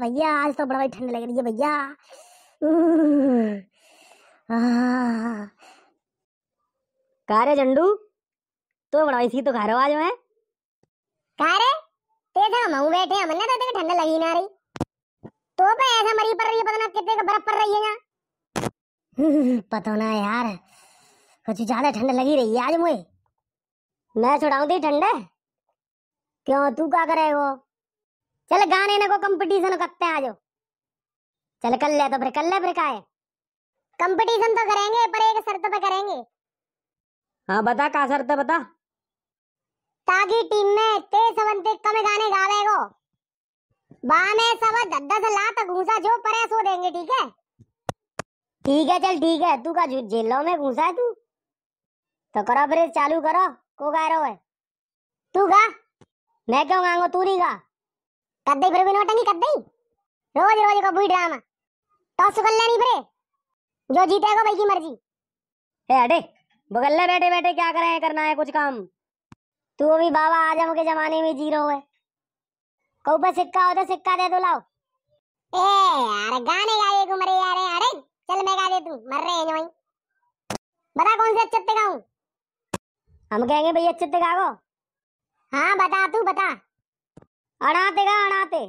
भैया आज तो बड़ा ठंड लग रही है भैया कहा रे झंडू तो बड़ा इसी तो खा रहा आज मैं कहा रे तेजा हम बैठे हैं हमने तो तेरे ठंड लगी ना रही तो पे ऐसा मरी पड़ रही है पता ना कितने का बर्फ पड़ रही है यहाँ पता ना यार कुछ ज्यादा ठंड लगी रही है आज मुझे मैं छुड़ाऊ दी ठंड है क्यों तू क्या करे वो चल गाने ने को कंपटीशन करते हैं आज चल कर ले तो फिर कर ले फिर का है कंपटीशन तो करेंगे पर एक शर्त पे करेंगे हाँ बता का शर्त है बता ताकि टीम में ते सवन ते कम गाने गावेगो बाने सब दस लात घूसा जो परे सो देंगे ठीक है ठीक है चल ठीक है तू का झेल में घूसा है तू तो करो फिर चालू करो को गा रहा है तू गा मैं क्यों गांगो तू नहीं गा कद्दई फिर भी नोटेंगी कद्दई रोज रोज का बुई ड्रामा टॉस कर लेनी परे जो जीतेगा भाई की मर्जी ए अडे बगल बैठे बैठे क्या कर करना है कुछ काम तू अभी बाबा आजम के जमाने में जीरो है कहू पर सिक्का हो तो सिक्का दे दो तो लाओ ए अरे गाने गा दे तू मरे यार अरे चल मैं गा दे तू मर रहे हैं बता कौन से अच्छे गाऊं हम कहेंगे भाई अच्छे गाओ हाँ बता तू बता अनाते का अनाते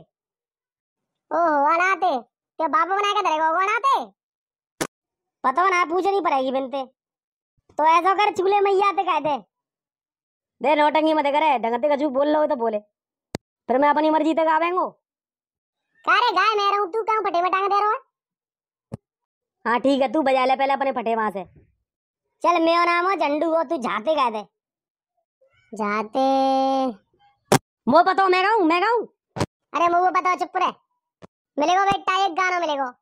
ओहो अनाते ते बाबू बनाया क्या धरेगा वो अनाते पता ना पूछनी पड़ेगी बिनते तो ऐसा कर चूल्हे में ही आते कहते दे नोटंगी मत करे ढंगते का झूठ बोल लो तो बोले फिर मैं अपनी मर्जी तक आवेंगो अरे गाय मैं रहूं तू क्यों पटे बटांग दे रहा है हाँ ठीक है तू बजा ले पहले अपने फटे वहां से चल मैं और नाम हो झंडू हो तू जाते कहते जाते वो बताओ मैं गाऊं मैं गाऊं अरे मुंह बताओ चुप रे मिलेगा बेटा एक गाना मिलेगा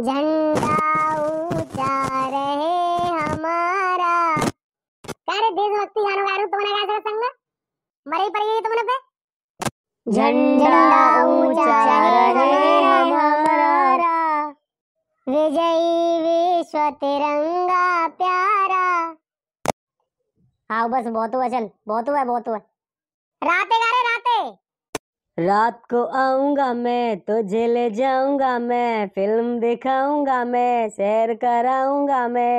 झंडा ऊंचा रहे हमारा अरे देशभक्ति गाना तो गा रहा हूं तुमने गाया संग में मरे पड़ ये तुमने पे झंडा ऊंचा रहे हमारा विजयी विश्व तिरंगा प्यारा हाँ बस बहुत हुआ चल बहुत हुआ बहुत हुआ राते गा रहे राते रात को आऊंगा मैं तुझे ले जाऊंगा मैं फिल्म दिखाऊंगा मैं सैर कराऊंगा मैं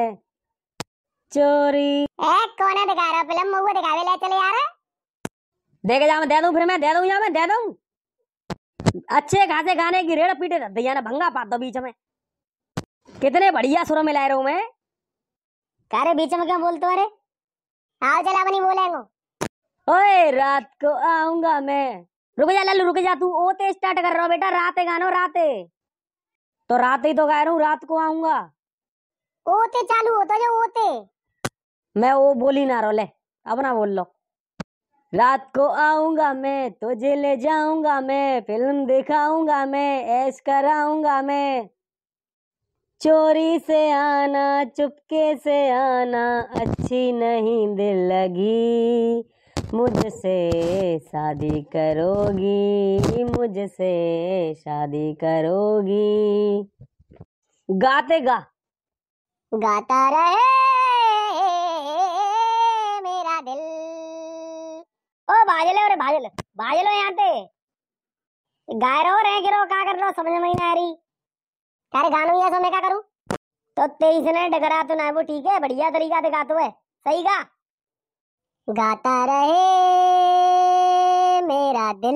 चोरी एक कौन है दिखा रहा फिल्म मुंह दिखावे ले चले यार देखे जा मैं दे दूं फिर मैं दे दूं या मैं दे दूं अच्छे खासे गाने की रेड़ पीटे दिया ना भंगा पा दो बीच में कितने बढ़िया सुर में ला रहा हूं मैं रहे बीच में क्या बोलते हो अरे आओ चला बनी बोलेंगो ओए रात को आऊंगा मैं रुक जा लल्लू रुक जा तू ओते स्टार्ट कर रहा हो बेटा राते गानो राते तो रात ही तो गा रहा हूं रात को आऊंगा ओते चालू होता तो जो ओते मैं वो बोली ना रो ले अब ना बोल लो रात को आऊंगा मैं तुझे ले जाऊंगा मैं फिल्म दिखाऊंगा मैं ऐश कराऊंगा मैं चोरी से आना चुपके से आना अच्छी नहीं दिल लगी मुझसे शादी करोगी मुझसे शादी करोगी गाते गा गाता रहे मेरा दिल ओ बाजले रे बाजले बाजलो यहाँ पे गाय रो रहे गिरो का कर रहे समझ में नहीं आ रही यार गानो ये मैं क्या करूं तो तेईस ने डगरा तो ना वो ठीक है बढ़िया तरीका दिखा गाते तो है सही का गाता रहे मेरा दिल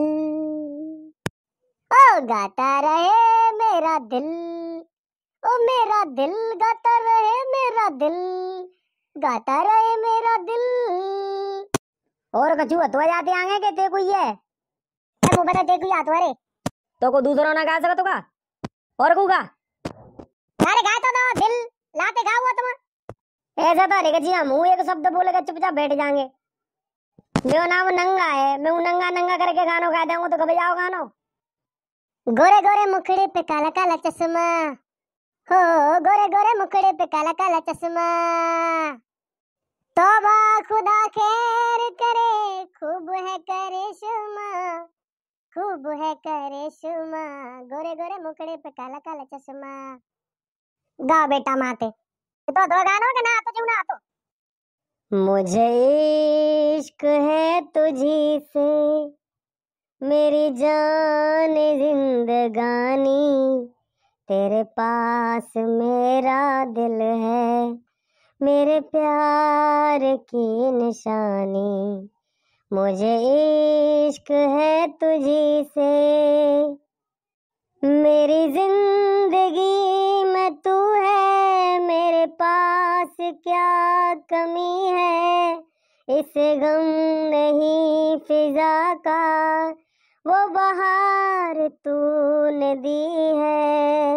ओ गाता रहे मेरा दिल ओ मेरा दिल गाता रहे मेरा दिल गाता रहे मेरा दिल और कछु हतवा जाते आगे के ते कोई है ते मुंह ते कोई हाथ वाले तो को दूसरा ना गा सका तो का और को गा थारे गाते तो दो दिल लाते गाओ हुआ तुम ऐसा तो रेगा जी हम एक शब्द बोलेगा चुपचाप बैठ जाएंगे मेरा नाम नंगा है मैं वो नंगा नंगा करके गानों गा दूंगा तो कभी जाओ गानो गोरे गोरे मुखड़े पे काला काला चश्मा हो गोरे गोरे मुखड़े पे काला काला चश्मा तोबा खुदा खैर करे खूब है करे करिश्मा खूब है करे करिश्मा गोरे गोरे मुखड़े पे काला काला चश्मा ગાઓ બેટા માતે तो दो ગાનો કે ना तो क्यों ना तो मुझे इश्क है तुझी से मेरी जान जिंदगानी तेरे पास मेरा दिल है मेरे प्यार की निशानी मुझे इश्क है तुझी से मेरी जिंदगी मैं क्या कमी है इस गम नहीं फिजा का वो बहार तूने दी है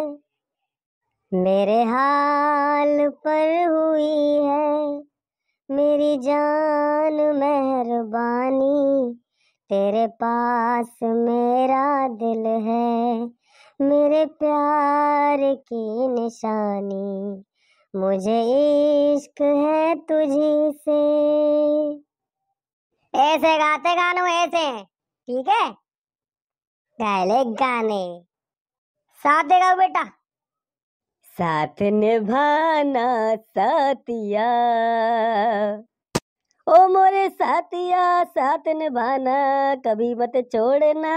मेरे हाल पर हुई है मेरी जान मेहरबानी तेरे पास मेरा दिल है मेरे प्यार की निशानी मुझे इश्क है तुझी से ऐसे गाते गानों ऐसे ठीक है गाले गाने साथ गाओ बेटा साथ निभाना साथिया ओ मोरे साथिया साथ निभाना कभी मत छोड़ना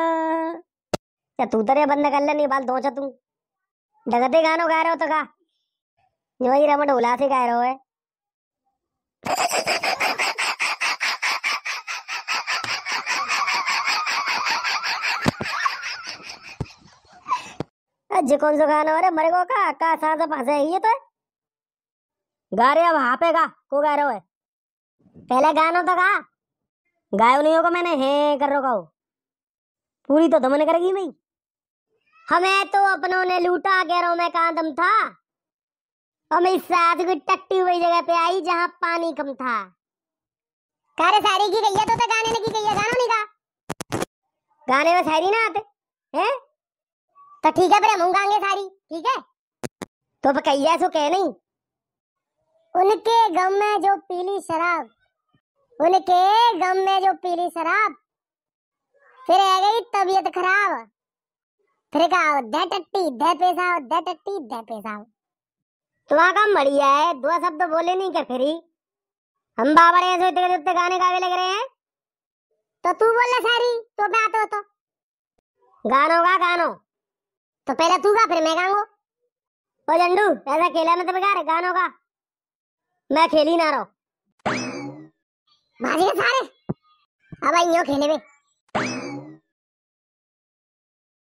या तू तेरे तो बंद कर ले नहीं बाल दो तुम डगते गानो गा रहे हो तो गा वही रमन ढोला से रहो है जे कौन सो गाना हो रहा मरे को का का सा सा पास है ये तो गा रहे अब हाँ पे गा को गा रहे हो पहले गाना तो गा गायो नहीं होगा मैंने हे कर रो का पूरी तो दमन करेगी भाई हमें तो अपनों ने लूटा कह रहा हूं मैं कहा दम था और मेरी सास की टट्टी हुई जगह पे आई जहाँ पानी कम था कारे सारी की गई तो, तो गाने ने की गई गाना नहीं था गाने में सारी ना आते हैं तो ठीक है फिर हम गाएंगे सारी ठीक है तो कहिया सो तो कह नहीं उनके गम में जो पीली शराब उनके गम में जो पीली शराब फिर आ गई तबीयत खराब फिर कहा दे टट्टी दे पैसा दे टट्टी दे पैसा तुम्हारा काम बढ़िया है दो शब्द तो बोले नहीं क्या फिर हम बाबर ऐसे होते होते गाने गावे लग रहे हैं तो तू बोले सारी तो मैं आते हो तो गानो गा गानो तो पहले तू गा फिर मैं गाऊंगो ओ लंडू ऐसा खेला मैं तो गा रहे गानो गा मैं खेली ना रहो भाजी के सारे अब आई खेले बे